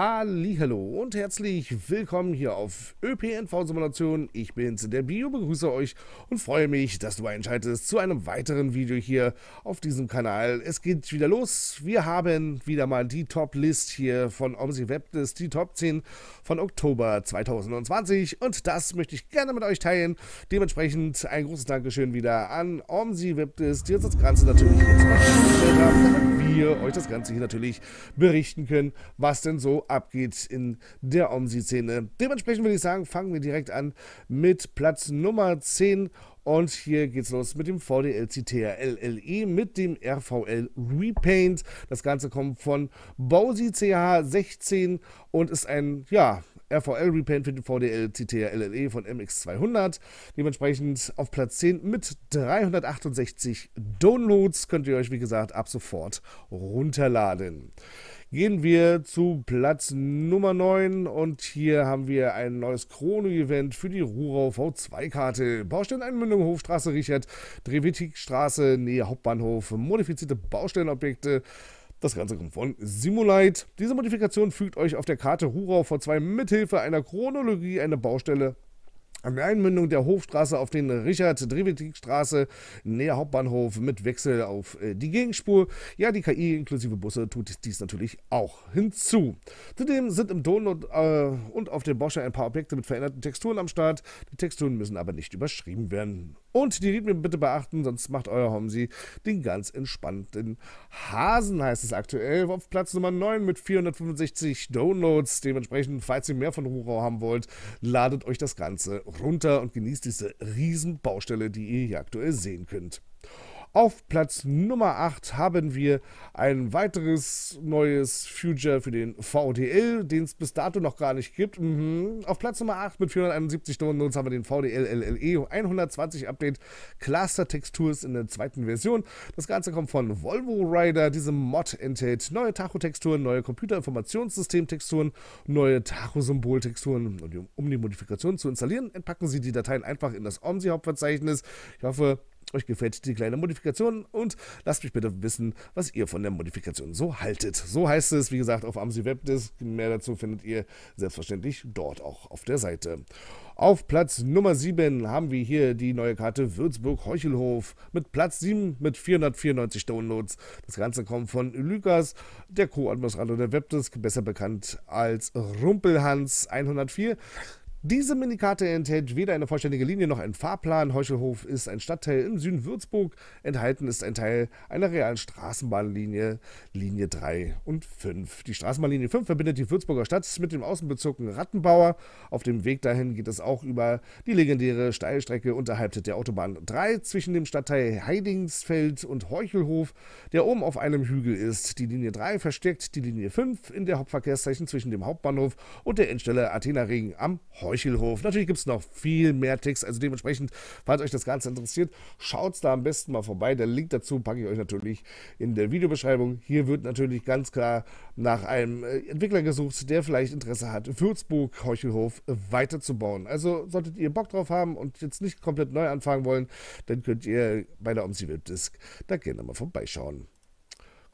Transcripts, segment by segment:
Hallo und herzlich willkommen hier auf ÖPNV Simulation. Ich bin's, der Bio, begrüße euch und freue mich, dass du einschaltest zu einem weiteren Video hier auf diesem Kanal. Es geht wieder los. Wir haben wieder mal die Top-List hier von Omsi Webdist, die Top 10 von Oktober 2020 und das möchte ich gerne mit euch teilen. Dementsprechend ein großes Dankeschön wieder an Omsi Webdist, die uns das Ganze natürlich jetzt mal gestellt haben, damit wir euch das Ganze hier natürlich berichten können, was denn so abgeht in der Omsi-Szene. Dementsprechend würde ich sagen, fangen wir direkt an mit Platz Nummer 10 und hier geht's los mit dem VDL CTR LLE mit dem RVL Repaint. Das Ganze kommt von Bowsi CH16 und ist ein, ja, RVL Repaint für den VDL CTR LLE von MX200. Dementsprechend auf Platz 10 mit 368 Downloads. Könnt ihr euch, wie gesagt, ab sofort runterladen gehen wir zu Platz Nummer 9 und hier haben wir ein neues Chrono-Event für die Ruhrau V2-Karte. Baustelleneinmündung, Hofstraße Richard, Drewetikstraße, Nähe Hauptbahnhof, modifizierte Baustellenobjekte. Das Ganze kommt von Simulite. Diese Modifikation fügt euch auf der Karte Hurau V2 mithilfe einer Chronologie eine Baustelle an der Einmündung der Hofstraße auf den Richard-Drewetig-Straße näher Hauptbahnhof mit Wechsel auf äh, die Gegenspur. Ja, die KI inklusive Busse tut dies natürlich auch hinzu. Zudem sind im Don und, äh, und auf den Boscher ein paar Objekte mit veränderten Texturen am Start. Die Texturen müssen aber nicht überschrieben werden. Und die Rhythmen bitte beachten, sonst macht euer Homsi den ganz entspannten Hasen, heißt es aktuell. Auf Platz Nummer 9 mit 465 Downloads. Dementsprechend, falls ihr mehr von Rurau haben wollt, ladet euch das Ganze runter und genießt diese Riesenbaustelle, die ihr hier aktuell sehen könnt. Auf Platz Nummer 8 haben wir ein weiteres neues Future für den VDL, den es bis dato noch gar nicht gibt. Mhm. Auf Platz Nummer 8 mit 471 Downloads haben wir den VDL LLE 120 Update Cluster Textures in der zweiten Version. Das Ganze kommt von Volvo Rider. Diese Mod enthält neue Tacho-Texturen, neue Computerinformationssystem-Texturen, neue Tacho-Symbol-Texturen. Um die Modifikation zu installieren, entpacken Sie die Dateien einfach in das OMSI-Hauptverzeichnis. Ich hoffe, euch gefällt die kleine Modifikation und lasst mich bitte wissen, was ihr von der Modifikation so haltet. So heißt es, wie gesagt, auf Amsi Webdisk. Mehr dazu findet ihr selbstverständlich dort auch auf der Seite. Auf Platz Nummer 7 haben wir hier die neue Karte Würzburg-Heuchelhof mit Platz 7 mit 494 Downloads. Das Ganze kommt von Lukas, der Co-Administrator der Webdisk, besser bekannt als Rumpelhans 104. Diese Minikarte enthält weder eine vollständige Linie noch einen Fahrplan. Heuchelhof ist ein Stadtteil im Süden Würzburg. Enthalten ist ein Teil einer realen Straßenbahnlinie, Linie 3 und 5. Die Straßenbahnlinie 5 verbindet die Würzburger Stadt mit dem Außenbezirken Rattenbauer. Auf dem Weg dahin geht es auch über die legendäre Steilstrecke unterhalb der Autobahn 3 zwischen dem Stadtteil Heidingsfeld und Heuchelhof, der oben auf einem Hügel ist. Die Linie 3 verstärkt die Linie 5 in der Hauptverkehrszeichen zwischen dem Hauptbahnhof und der Endstelle Athena Ring am Heuchelhof. Heuchelhof. Natürlich gibt es noch viel mehr Ticks, also dementsprechend, falls euch das Ganze interessiert, schaut da am besten mal vorbei. Den Link dazu packe ich euch natürlich in der Videobeschreibung. Hier wird natürlich ganz klar nach einem äh, Entwickler gesucht, der vielleicht Interesse hat, Würzburg Heuchelhof weiterzubauen. Also solltet ihr Bock drauf haben und jetzt nicht komplett neu anfangen wollen, dann könnt ihr bei der Omsi Webdisk da gerne mal vorbeischauen.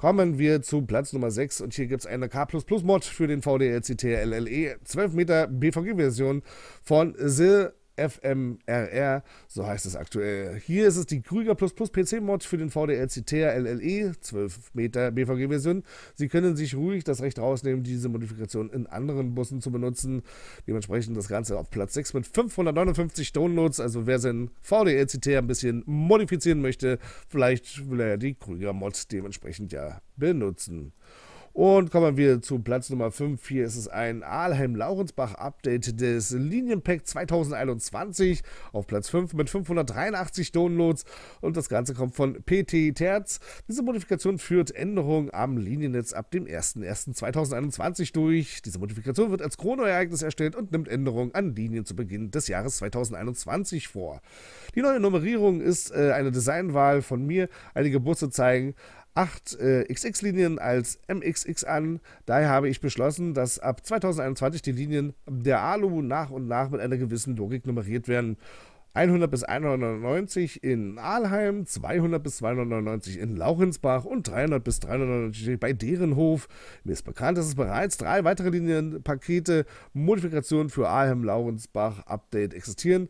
Kommen wir zu Platz Nummer 6 und hier gibt es eine K++-Mod für den VDLCT LLE 12 Meter BVG-Version von The FMRR, so heißt es aktuell. Hier ist es die Krüger Plus Plus PC-Mod für den VDL CTR LLE, 12 Meter BVG-Version. Sie können sich ruhig das Recht rausnehmen, diese Modifikation in anderen Bussen zu benutzen. Dementsprechend das Ganze auf Platz 6 mit 559 Downloads. Also wer seinen VDL CTR ein bisschen modifizieren möchte, vielleicht will er die Krüger Mod dementsprechend ja benutzen. Und kommen wir zu Platz Nummer 5. Hier ist es ein Alheim-Laurensbach-Update des Linienpack 2021 auf Platz 5 mit 583 Downloads. Und das Ganze kommt von PT Terz. Diese Modifikation führt Änderungen am Liniennetz ab dem 01.01.2021 durch. Diese Modifikation wird als Chronoereignis erstellt und nimmt Änderungen an Linien zu Beginn des Jahres 2021 vor. Die neue Nummerierung ist äh, eine Designwahl von mir. Einige Busse zeigen 8 äh, XX-Linien als MXX an. Daher habe ich beschlossen, dass ab 2021 die Linien der ALU nach und nach mit einer gewissen Logik nummeriert werden. 100 bis 190 in Aalheim, 200 bis 299 in Lauchensbach und 300 bis 399 bei Derenhof. Mir ist bekannt, dass es bereits drei weitere Linienpakete Modifikationen für Aalheim Lauchensbach Update existieren.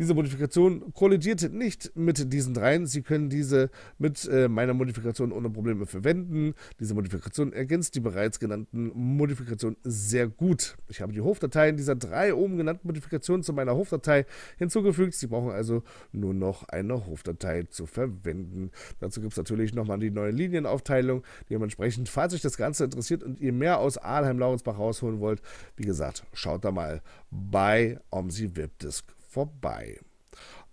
Diese Modifikation kollidiert nicht mit diesen dreien. Sie können diese mit äh, meiner Modifikation ohne Probleme verwenden. Diese Modifikation ergänzt die bereits genannten Modifikationen sehr gut. Ich habe die Hofdateien dieser drei oben genannten Modifikationen zu meiner Hofdatei hinzugefügt Sie brauchen also nur noch eine Hofdatei zu verwenden. Dazu gibt es natürlich nochmal die neue Linienaufteilung. Dementsprechend, falls euch das Ganze interessiert und ihr mehr aus Arnheim-Laurensbach rausholen wollt, wie gesagt, schaut da mal bei Omsi Webdisk vorbei.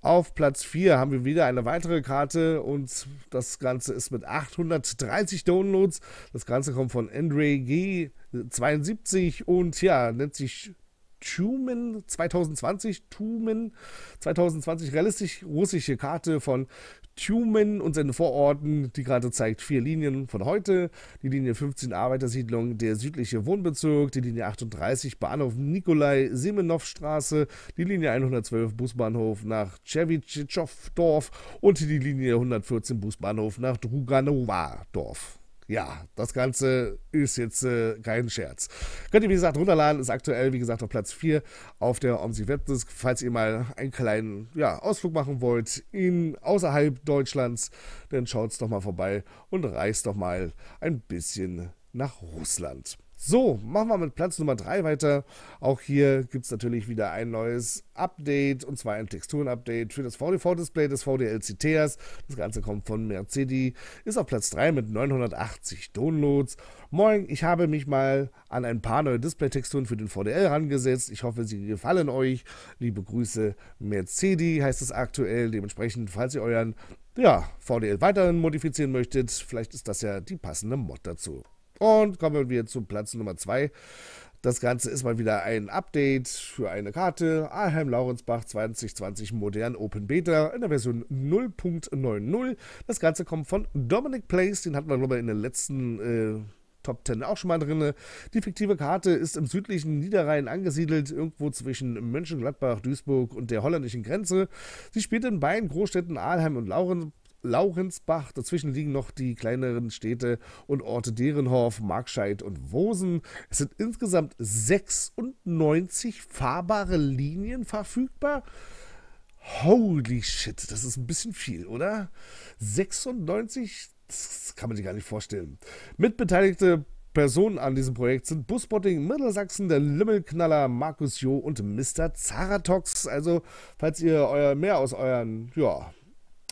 Auf Platz 4 haben wir wieder eine weitere Karte und das Ganze ist mit 830 Downloads. Das Ganze kommt von Andre G72 und ja, nennt sich Tumen 2020, Tumen 2020, realistisch russische Karte von Tumen und seinen Vororten. Die Karte zeigt vier Linien von heute. Die Linie 15 Arbeitersiedlung, der südliche Wohnbezirk, die Linie 38 Bahnhof Nikolai Semenov-Straße, die Linie 112 Busbahnhof nach Tschewitschew-Dorf und die Linie 114 Busbahnhof nach Druganowa-Dorf. Ja, das Ganze ist jetzt äh, kein Scherz. Könnt ihr, wie gesagt, runterladen. Ist aktuell, wie gesagt, auf Platz 4 auf der OMSI Webdisk. Falls ihr mal einen kleinen ja, Ausflug machen wollt in, außerhalb Deutschlands, dann schaut's doch mal vorbei und reist doch mal ein bisschen nach Russland. So, machen wir mit Platz Nummer 3 weiter. Auch hier gibt es natürlich wieder ein neues Update, und zwar ein Texturen-Update für das VDV-Display des VDLC Teas. Das Ganze kommt von Mercedes, ist auf Platz 3 mit 980 Downloads. Moin, ich habe mich mal an ein paar neue Display-Texturen für den VDL rangesetzt. Ich hoffe, sie gefallen euch. Liebe Grüße, Mercedes heißt es aktuell. Dementsprechend, falls ihr euren ja, VDL weiterhin modifizieren möchtet, vielleicht ist das ja die passende Mod dazu. Und kommen wir zu Platz Nummer 2. Das Ganze ist mal wieder ein Update für eine Karte. Alheim Laurensbach 2020 Modern Open Beta in der Version 0.90. Das Ganze kommt von Dominic Place. Den hatten wir, glaube ich, in den letzten äh, Top 10 auch schon mal drin. Die fiktive Karte ist im südlichen Niederrhein angesiedelt, irgendwo zwischen Mönchengladbach, Duisburg und der holländischen Grenze. Sie spielt in beiden Großstädten Alheim und Laurensbach. Laurensbach. Dazwischen liegen noch die kleineren Städte und Orte Derenhof, Markscheid und Wosen. Es sind insgesamt 96 fahrbare Linien verfügbar. Holy shit, das ist ein bisschen viel, oder? 96, das kann man sich gar nicht vorstellen. Mitbeteiligte Personen an diesem Projekt sind Busbotting, Mittelsachsen, der Limmelknaller, Markus Jo und Mr. Zaratox. Also, falls ihr euer mehr aus euren, ja,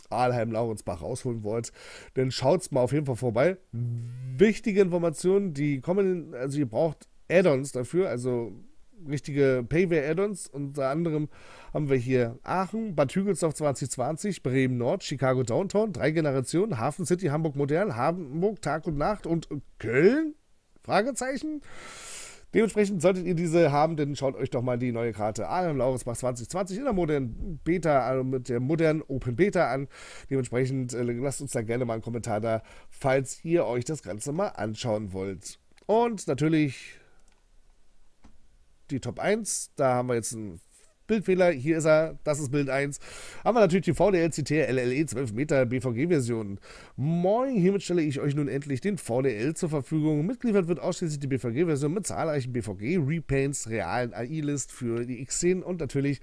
Stahlheim Laurensbach rausholen wollt, dann schaut's mal auf jeden Fall vorbei. Wichtige Informationen, die kommen, also ihr braucht Add-ons dafür, also richtige Payware-Add-ons. Unter anderem haben wir hier Aachen, Bad Hügelsdorf 2020, Bremen Nord, Chicago Downtown, drei Generationen, Hafen City, Hamburg Modern, Hamburg Tag und Nacht und Köln? Fragezeichen? Dementsprechend solltet ihr diese haben, dann schaut euch doch mal die neue Karte Adam Lauris 2020 in der modernen Beta, also mit der modernen Open Beta an. Dementsprechend äh, lasst uns da gerne mal einen Kommentar da, falls ihr euch das Ganze mal anschauen wollt. Und natürlich die Top 1, da haben wir jetzt einen Bildfehler, hier ist er, das ist Bild 1. Haben wir natürlich die VDL-CT LLE 12 Meter BVG-Version. Moin, hiermit stelle ich euch nun endlich den VDL zur Verfügung. Mitgeliefert wird ausschließlich die BVG-Version mit zahlreichen BVG-Repaints, realen AI-List für die X10 und natürlich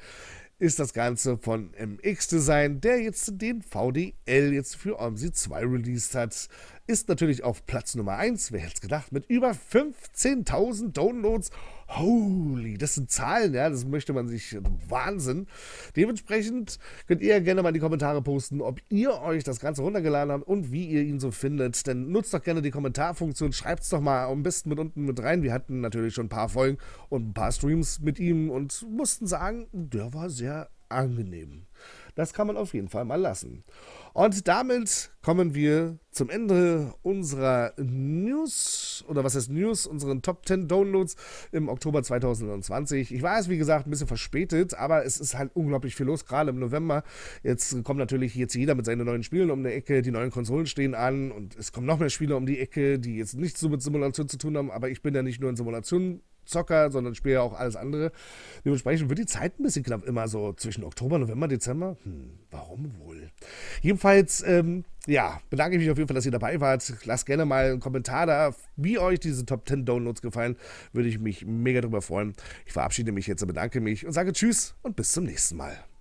ist das Ganze von MX Design, der jetzt den VDL jetzt für OMSI 2 released hat. Ist natürlich auf Platz Nummer 1, wer hätte es gedacht, mit über 15.000 Downloads Holy, das sind Zahlen, ja, das möchte man sich also Wahnsinn. Dementsprechend könnt ihr gerne mal in die Kommentare posten, ob ihr euch das Ganze runtergeladen habt und wie ihr ihn so findet. Denn nutzt doch gerne die Kommentarfunktion, schreibt es doch mal am besten mit unten mit rein. Wir hatten natürlich schon ein paar Folgen und ein paar Streams mit ihm und mussten sagen, der war sehr angenehm. Das kann man auf jeden Fall mal lassen. Und damit kommen wir zum Ende unserer News, oder was heißt News, unseren Top 10 Downloads im Oktober 2020. Ich war es, wie gesagt, ein bisschen verspätet, aber es ist halt unglaublich viel los, gerade im November. Jetzt kommt natürlich jetzt jeder mit seinen neuen Spielen um die Ecke, die neuen Konsolen stehen an und es kommen noch mehr Spiele um die Ecke, die jetzt nichts so mit Simulation zu tun haben, aber ich bin ja nicht nur in Simulationen Zocker, sondern spiele ja auch alles andere. Dementsprechend wird die Zeit ein bisschen knapp, immer so zwischen Oktober, November, Dezember. Hm, warum wohl? Jedenfalls, ähm, ja, bedanke ich mich auf jeden Fall, dass ihr dabei wart. Lasst gerne mal einen Kommentar da, wie euch diese Top 10 Downloads gefallen. Würde ich mich mega drüber freuen. Ich verabschiede mich jetzt, bedanke mich und sage Tschüss und bis zum nächsten Mal.